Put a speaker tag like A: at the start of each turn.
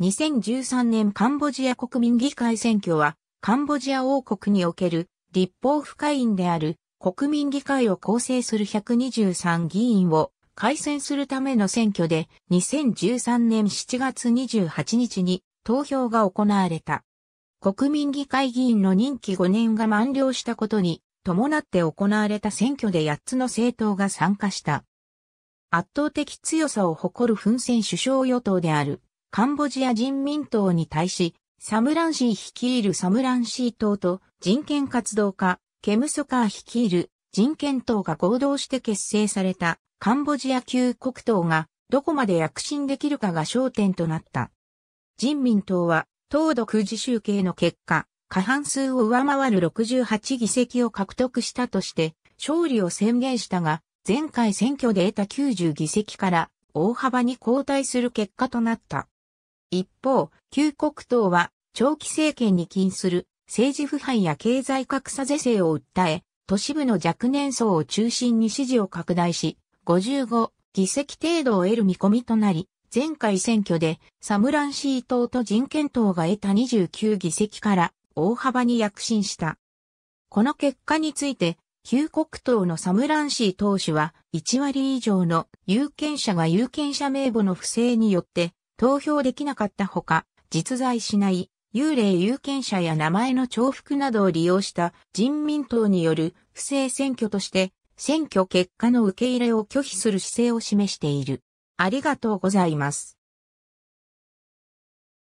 A: 2013年カ
B: ンボジア国民議会選挙は、カンボジア王国における立法府会員である国民議会を構成する123議員を改選するための選挙で2013年7月28日に投票が行われた。国民議会議員の任期5年が満了したことに伴って行われた選挙で8つの政党が参加した。圧倒的強さを誇る奮戦首相与党であるカンボジア人民党に対し、サムランシー率いるサムランシー党と人権活動家、ケムソカー率いる人権党が合同して結成されたカンボジア旧国党がどこまで躍進できるかが焦点となった。人民党は、党独自集計の結果、過半数を上回る68議席を獲得したとして、勝利を宣言したが、前回選挙で得た90議席から大幅に後退する結果となった。一方、旧国党は長期政権に禁する政治腐敗や経済格差是正を訴え、都市部の若年層を中心に支持を拡大し、55議席程度を得る見込みとなり、前回選挙でサムランシー党と人権党が得た29議席から大幅に躍進した。この結果について、旧国党のサムランシー党首は1割以上の有権者が有権者名簿の不正によって投票できなかったほか、実在しない幽霊有権者や名前の重複などを利用した人民党による不正選挙として選挙結果の受け入れを拒否する姿勢を示してい
A: る。ありがとうございます。